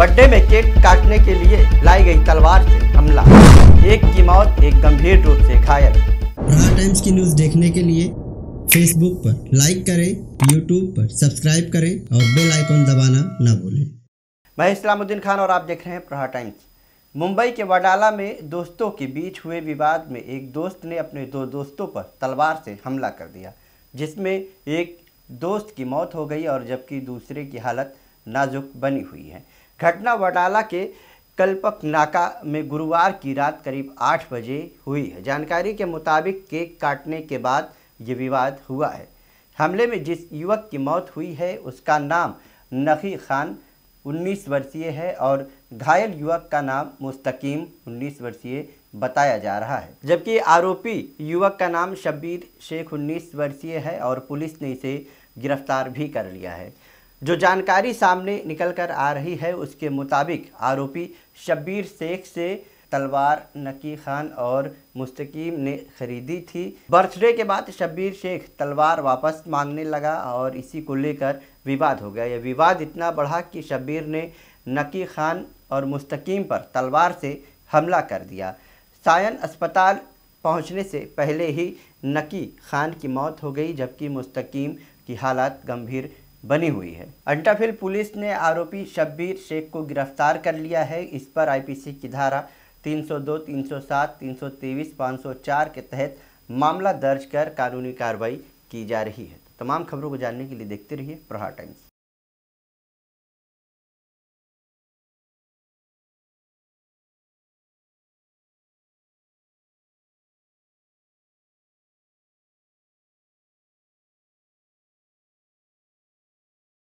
birthday में cake काटने के लिए लाई गई तलवार से हमला एक की मौत एक गंभीर रूप से घायल प्रहार टाइम्स की न्यूज देखने के लिए फेसबुक पर लाइक करें यूट्यूब पर सब्सक्राइब करें और बेल आइकन दबाना ना भूलें मैं इस्लामुद्दीन खान और आप देख रहे हैं प्रहार टाइम्स मुंबई के वडाला में दोस्तों के बीच हुए विवाद में एक दोस्त ने अपने दो दोस्तों पर तलवार से हमला कर दिया जिसमें एक दोस्त की मौत हो गई और जबकि दूसरे की हालत नाजुक बनी हुई है घटना वडाला के कल्पक नाका में गुरुवार की रात करीब आठ बजे हुई है जानकारी के मुताबिक केक काटने के बाद ये विवाद हुआ है हमले में जिस युवक की मौत हुई है उसका नाम नखी खान 19 वर्षीय है और घायल युवक का नाम मुस्तकीम 19 वर्षीय बताया जा रहा है जबकि आरोपी युवक का नाम शब्बीर शेख 19 वर्षीय है और पुलिस ने इसे गिरफ्तार भी कर लिया है जो जानकारी सामने निकल कर आ रही है उसके मुताबिक आरोपी शब्बीर शेख से तलवार नकी खान और मुस्तकीम ने खरीदी थी बर्थडे के बाद शब्बीर शेख तलवार वापस मांगने लगा और इसी को लेकर विवाद हो गया यह विवाद इतना बढ़ा कि शब्बीर ने नकी खान और मुस्तकीम पर तलवार से हमला कर दिया सायन अस्पताल पहुंचने से पहले ही नकी खान की मौत हो गई जबकि मुस्तकीम की हालात गंभीर बनी हुई है अंटाफिल पुलिस ने आरोपी शब्बीर शेख को गिरफ्तार कर लिया है इस पर आईपीसी की धारा 302, 307, 323, 504 के तहत मामला दर्ज कर कानूनी कार्रवाई की जा रही है तो तमाम खबरों को जानने के लिए देखते रहिए प्रहार टाइम्स